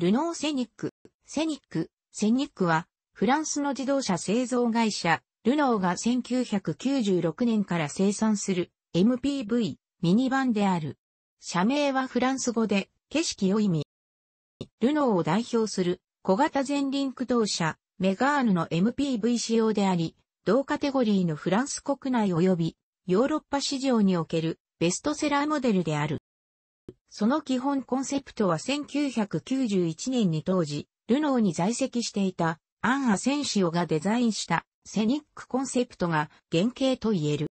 ルノーセニック、セニック、セニックは、フランスの自動車製造会社、ルノーが1996年から生産する MPV、ミニバンである。社名はフランス語で、景色を意味。ルノーを代表する小型前輪駆動車、メガーヌの MPV 仕様であり、同カテゴリーのフランス国内及びヨーロッパ市場におけるベストセラーモデルである。その基本コンセプトは1991年に当時、ルノーに在籍していたアン・アセンシオがデザインしたセニックコンセプトが原型と言える。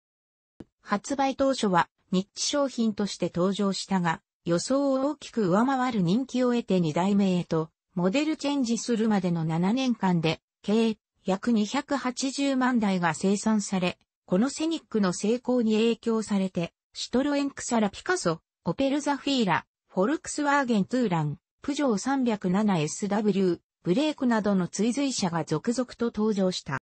発売当初はニッチ商品として登場したが、予想を大きく上回る人気を得て2代目へと、モデルチェンジするまでの7年間で、計約280万台が生産され、このセニックの成功に影響されて、シトロエンクサラピカソ、オペルザフィーラ、フォルクスワーゲントゥーラン、プジョー 307SW、ブレークなどの追随者が続々と登場した。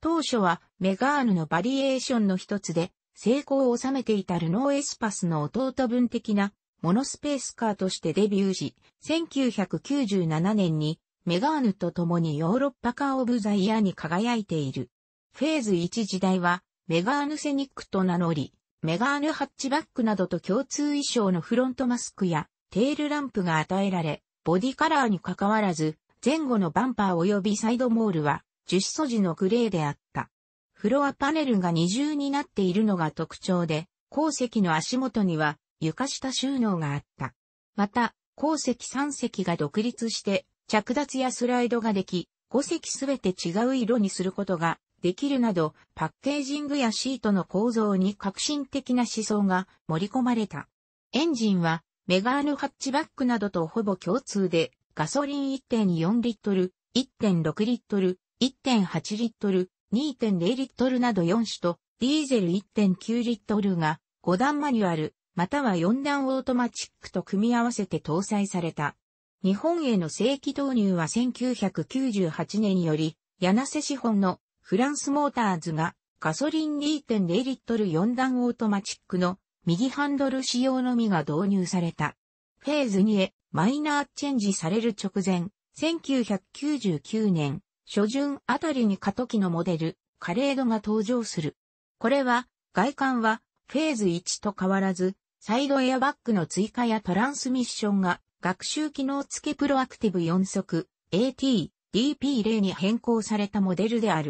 当初はメガーヌのバリエーションの一つで、成功を収めていたルノーエスパスの弟分的なモノスペースカーとしてデビューし、1997年にメガーヌと共にヨーロッパカーオブザイヤーに輝いている。フェーズ1時代はメガーヌセニックと名乗り、メガーヌハッチバックなどと共通衣装のフロントマスクやテールランプが与えられ、ボディカラーに関わらず、前後のバンパー及びサイドモールは樹脂素地のグレーであった。フロアパネルが二重になっているのが特徴で、鉱石の足元には床下収納があった。また、鉱石3石が独立して着脱やスライドができ、5石すべて違う色にすることができるなど、パッケージングやシートの構造に革新的な思想が盛り込まれた。エンジンは、メガーヌハッチバックなどとほぼ共通で、ガソリン1.4リットル、1.6リットル、1.8リットル、2.0リットルなど4種と、ディーゼル1.9リットルが5段マニュアル、または4段オートマチックと組み合わせて搭載された。日本への正規導入は1998年より、柳瀬資本のフランスモーターズがガソリン2.0リットル4段オートマチックの右ハンドル仕様のみが導入された。フェーズ2へマイナーチェンジされる直前、1999年初旬あたりに過渡期のモデル、カレードが登場する。これは、外観はフェーズ1と変わらず、サイドエアバッグの追加やトランスミッションが学習機能付けプロアクティブ4速 AT DP0 に変更されたモデルである。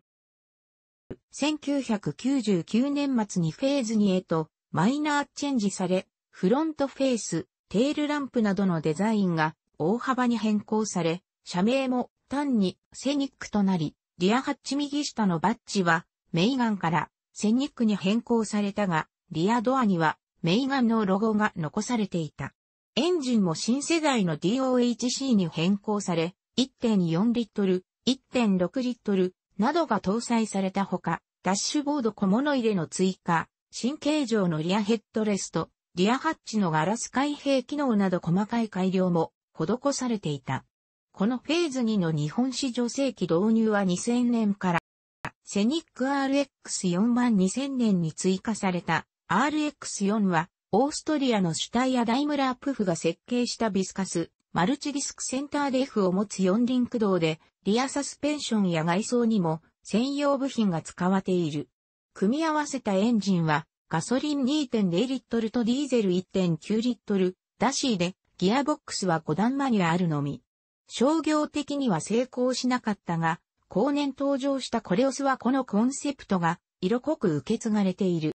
1999年末にフェーズ2へとマイナーチェンジされ、フロントフェイス、テールランプなどのデザインが大幅に変更され、社名も単にセニックとなり、リアハッチ右下のバッジはメイガンからセニックに変更されたが、リアドアにはメイガンのロゴが残されていた。エンジンも新世代の DOHC に変更され、1.4リットル、1.6リットル、などが搭載されたほか、ダッシュボード小物入れの追加、新形状のリアヘッドレスト、リアハッチのガラス開閉機能など細かい改良も施されていた。このフェーズ2の日本史女性機導入は2000年から、セニック RX4 万2000年に追加された RX4 は、オーストリアの主体やダイムラープフが設計したビスカス、マルチディスクセンターデフを持つ4輪駆動で、リアサスペンションや外装にも専用部品が使われている。組み合わせたエンジンは、ガソリン2.0リットルとディーゼル1.9リットル、ダシーで、ギアボックスは5段マニュアルのみ。商業的には成功しなかったが、後年登場したコレオスはこのコンセプトが色濃く受け継がれている。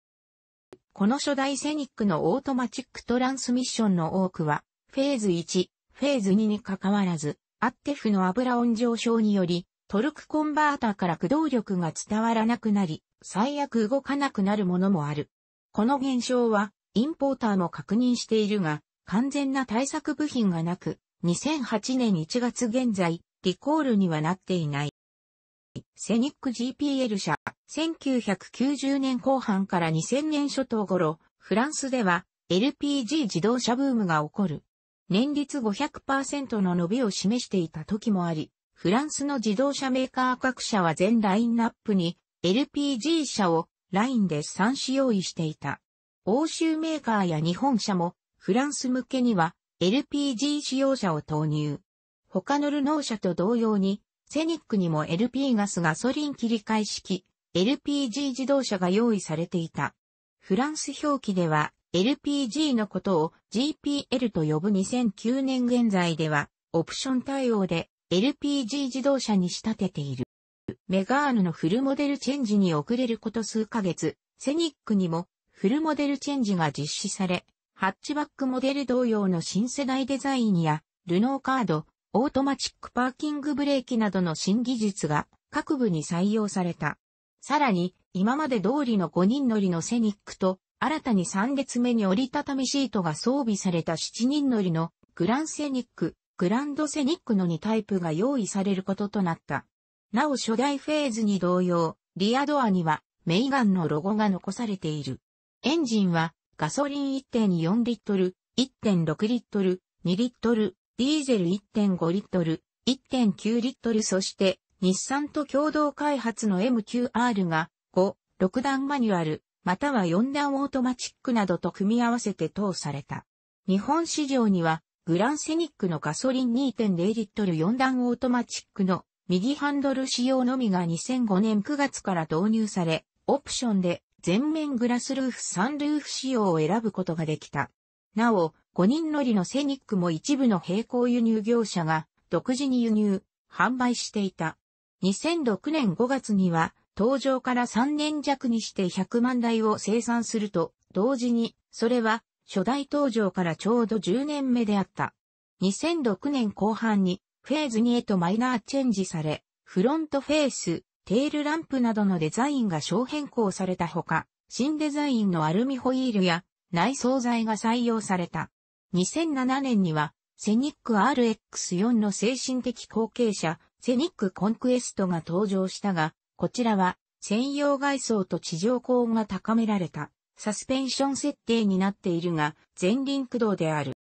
この初代セニックのオートマチックトランスミッションの多くは、フェーズ1、フェーズ2に関わらず、アッテフの油温上昇により、トルクコンバーターから駆動力が伝わらなくなり、最悪動かなくなるものもある。この現象は、インポーターも確認しているが、完全な対策部品がなく、2008年1月現在、リコールにはなっていない。セニック GPL 社、1990年後半から2000年初頭頃、フランスでは LPG 自動車ブームが起こる。年率500%の伸びを示していた時もあり、フランスの自動車メーカー各社は全ラインナップに LPG 車をラインで3種用意していた。欧州メーカーや日本車もフランス向けには LPG 使用車を投入。他のルノー車と同様に、セニックにも LP ガスガソリン切り替え式 LPG 自動車が用意されていた。フランス表記では LPG のことを GPL と呼ぶ2009年現在では、オプション対応で LPG 自動車に仕立てている。メガーヌのフルモデルチェンジに遅れること数ヶ月、セニックにもフルモデルチェンジが実施され、ハッチバックモデル同様の新世代デザインや、ルノーカード、オートマチックパーキングブレーキなどの新技術が各部に採用された。さらに、今まで通りの5人乗りのセニックと新たに3列目に折りたたみシートが装備された7人乗りのグランセニック、グランドセニックの2タイプが用意されることとなった。なお初代フェーズに同様、リアドアにはメイガンのロゴが残されている。エンジンはガソリン1.4リットル、1.6リットル、2リットル、ディーゼル1.5リットル、1.9リットルそして日産と共同開発の MQR が5、6段マニュアル、または四段オートマチックなどと組み合わせて投された。日本市場には、グランセニックのガソリン2.0リットル四段オートマチックの右ハンドル仕様のみが2005年9月から導入され、オプションで全面グラスルーフサンルーフ仕様を選ぶことができた。なお、5人乗りのセニックも一部の並行輸入業者が独自に輸入、販売していた。2006年5月には登場から3年弱にして100万台を生産すると、同時に、それは、初代登場からちょうど10年目であった。2006年後半に、フェーズ2へとマイナーチェンジされ、フロントフェース、テールランプなどのデザインが小変更されたほか、新デザインのアルミホイールや内装材が採用された。2007年には、セニック RX4 の精神的後継者、セニックコンクエストが登場したが、こちらは専用外装と地上高音が高められたサスペンション設定になっているが前輪駆動である。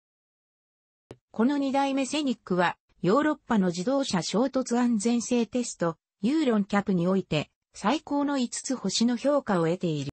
この2代目セニックはヨーロッパの自動車衝突安全性テストユーロンキャプにおいて最高の5つ星の評価を得ている。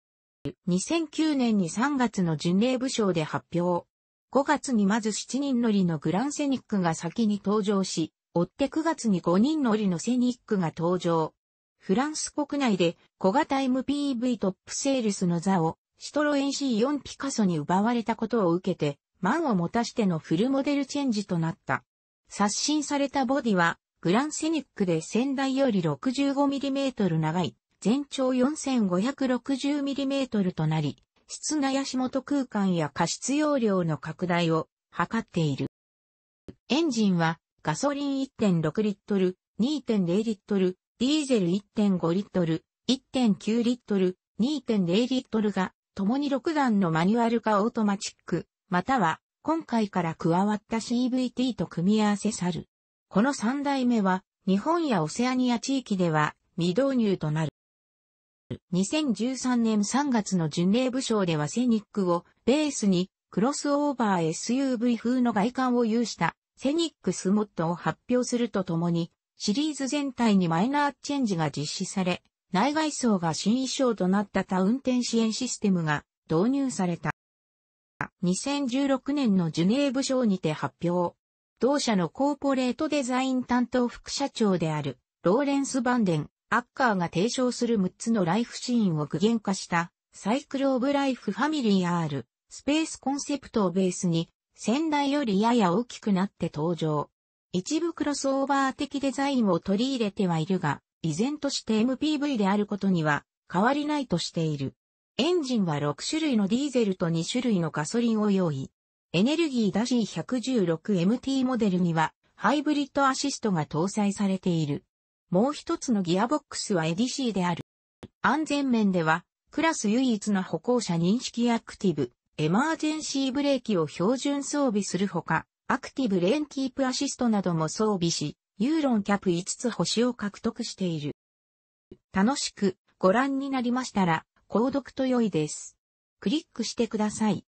2009年に3月の巡礼部賞で発表。5月にまず7人乗りのグランセニックが先に登場し、追って9月に5人乗りのセニックが登場。フランス国内で小型 MPV トップセールスの座をシトロエン C4 ピカソに奪われたことを受けて、満を持たしてのフルモデルチェンジとなった。刷新されたボディは、グランセニックで先代より 65mm 長い、全長 4560mm となり、室内足元空間や加湿容量の拡大を図っている。エンジンはガソリン1.6リットル、2.0リットル、ディーゼル1.5リットル、1.9リットル、2.0リットルが、共に6段のマニュアル化オートマチック、または、今回から加わった CVT と組み合わせさる。この3代目は、日本やオセアニア地域では未導入となる。2013年3月の巡礼部将ではセニックをベースにクロスオーバー SUV 風の外観を有したセニックスモットを発表するとともにシリーズ全体にマイナーチェンジが実施され、内外装が新衣装となった他運転支援システムが導入された。2016年のジュネーブ賞にて発表。同社のコーポレートデザイン担当副社長である、ローレンス・バンデン、アッカーが提唱する6つのライフシーンを具現化した、サイクル・オブ・ライフ・ファミリー・アール、スペースコンセプトをベースに、先代よりやや大きくなって登場。一部クロスオーバー的デザインを取り入れてはいるが、依然として MPV であることには変わりないとしている。エンジンは6種類のディーゼルと2種類のガソリンを用意。エネルギーダシー 116MT モデルにはハイブリッドアシストが搭載されている。もう一つのギアボックスはエディシーである。安全面では、クラス唯一の歩行者認識アクティブ、エマージェンシーブレーキを標準装備するほか、アクティブレーンキープアシストなども装備し、ユーロンキャップ5つ星を獲得している。楽しくご覧になりましたら、購読と良いです。クリックしてください。